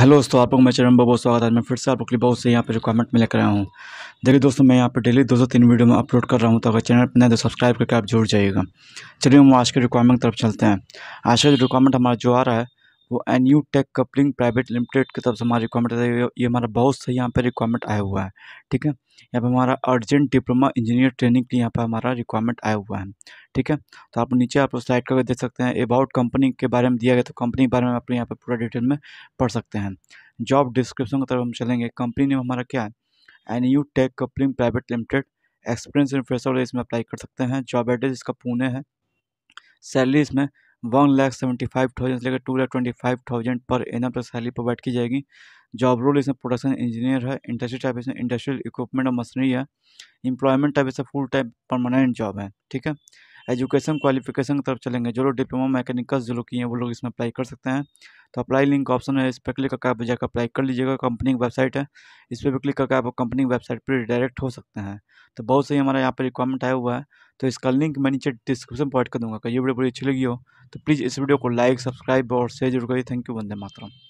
hello दोस्तों आप लोग मैं चरण बहुत स्वागत है मैं फिर से आप लोग लिए बहुत से यहाँ पर रिक्वायरमेंट में लेकर आया हूँ देखिए दोस्तों मैं यहाँ पर डेली दो सौ तीन वीडियो में अपलोड कर रहा हूँ तो अगर चैनल पर नहीं तो सब्सक्राइब करके आप जुड़ जाइएगा चलिए हम आज के रिक्वायरमेंट की तरफ चलते हैं आज का जो रिक्वायरमेंट हमारा जो आ रहा है वो N U tech coupling private limited की तरफ से हमारा रिक्वायरमेंट ये हमारा बहुत सही यहाँ पर रिक्वायरमेंट आया हुआ है ठीक है यहाँ पर हमारा अर्जेंट डिप्लोमा इंजीनियर ट्रेनिंग के लिए यहाँ पर हमारा रिक्वायरमेंट आया हुआ है ठीक है तो आप नीचे आप स्लाइड करके देख सकते हैं अबाउट कंपनी के बारे में दिया गया तो कंपनी के बारे में आप यहाँ पर पूरा डिटेल में पढ़ सकते हैं जॉब डिस्क्रिप्शन की तरफ हम चलेंगे कंपनी ने हमारा क्या है N U tech coupling private limited experience in fresher इसमें अप्लाई कर सकते हैं जॉब एड्रेस इसका पुणे है सैलरी इसमें one lakh seventy five thousand से लेकर two lakh twenty five thousand per annum तक सैलरी प्रोवाइड की जाएगी जॉब रोल इसमें प्रोडक्शन इंजीनियर है इंडस्ट्री टाइप इसमें इंडस्ट्रियल इक्विपमेंट और मशीनरी है इंप्लॉयमेंट टाइप इसमें फुल टाइम परमानेंट जॉब है ठीक है एजुकेशन क्वालिफिकेशन की तरफ चलेंगे जो लोग डिप्लोमा मैकेनिकल जो लोग किए हैं वो लोग इसमें अप्लाई कर सकते हैं तो अप्लाई लिंक ऑप्शन है इस पर क्लिक करके आप जाकर अप्लाई कर लीजिएगा कंपनी की वेबसाइट है इस पर भी क्लिक करके आप कंपनी की वेबसाइट पर डायरेक्ट हो सकते हैं तो बहुत सही हमारा यहाँ पर रिक्वायरमेंट आया हुआ है तो इसका लिंक मैं नीचे डिस्क्रिप्शन प्रोवाइड कर दूँगा अगर ये वीडियो बड़ी अच्छी लगी हो तो प्लीज़ इस वीडियो को लाइक सब्सक्राइब और शेयर जरूर करिए थैंक यू वंदे मातरम